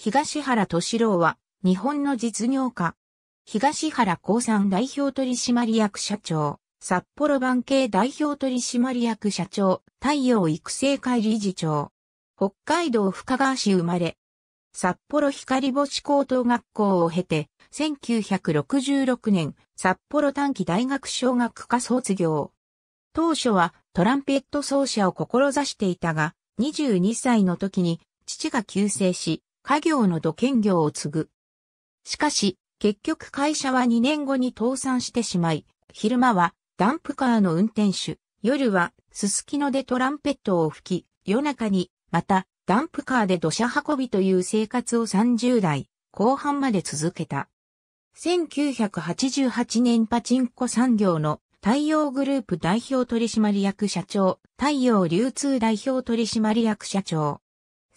東原敏郎は、日本の実業家。東原興産代表取締役社長、札幌版系代表取締役社長、太陽育成会理事長。北海道深川市生まれ。札幌光星高等学校を経て、1966年、札幌短期大学小学科卒業。当初はトランペット奏者を志していたが、22歳の時に父が急逝し、家業の土建業を継ぐ。しかし、結局会社は2年後に倒産してしまい、昼間はダンプカーの運転手、夜はすすきのでトランペットを吹き、夜中にまたダンプカーで土砂運びという生活を30代後半まで続けた。1988年パチンコ産業の太陽グループ代表取締役社長、太陽流通代表取締役社長。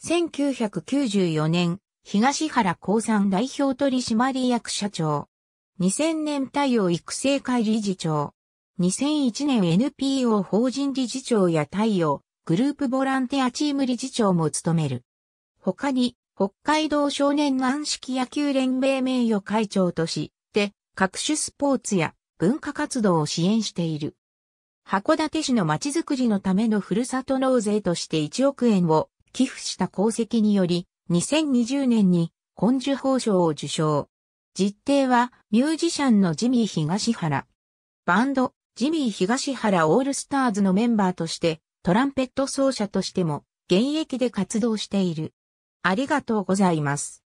1994年、東原鉱山代表取締役社長。2000年太陽育成会理事長。2001年 NPO 法人理事長や太陽グループボランティアチーム理事長も務める。他に、北海道少年軟式野球連盟名誉会長として、各種スポーツや文化活動を支援している。函館市のまちづくりのためのふるさと納税として1億円を寄付した功績により、2020年に根樹法賞を受賞。実定はミュージシャンのジミー東原。バンド、ジミー東原オールスターズのメンバーとして、トランペット奏者としても現役で活動している。ありがとうございます。